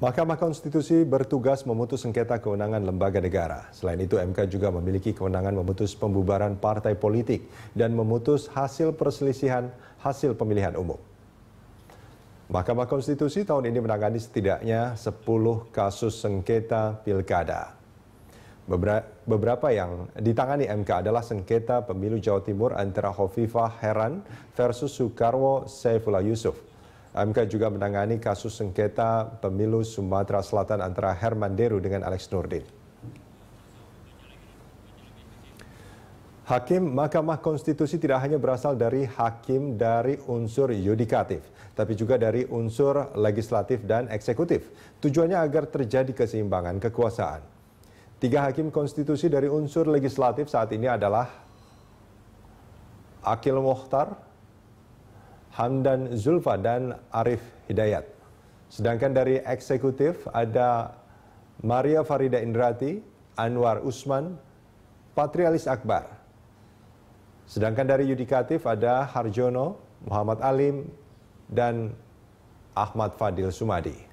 Mahkamah Konstitusi bertugas memutus sengketa kewenangan lembaga negara. Selain itu, MK juga memiliki kewenangan memutus pembubaran partai politik dan memutus hasil perselisihan hasil pemilihan umum. Mahkamah Konstitusi tahun ini menangani setidaknya 10 kasus sengketa pilkada. Beberapa yang ditangani MK adalah sengketa pemilu Jawa Timur antara Hovifah Heran versus Soekarwo Saifullah Yusuf. MK juga menangani kasus sengketa pemilu Sumatera Selatan antara Herman Deru dengan Alex Nurdin. Hakim Mahkamah Konstitusi tidak hanya berasal dari hakim dari unsur yudikatif, tapi juga dari unsur legislatif dan eksekutif. Tujuannya agar terjadi keseimbangan kekuasaan. Tiga hakim konstitusi dari unsur legislatif saat ini adalah Akil Mohtar, Hamdan Zulfa dan Arif Hidayat. Sedangkan dari eksekutif ada Maria Farida Indrati, Anwar Usman, Patrialis Akbar. Sedangkan dari yudikatif ada Harjono, Muhammad Alim, dan Ahmad Fadil Sumadi.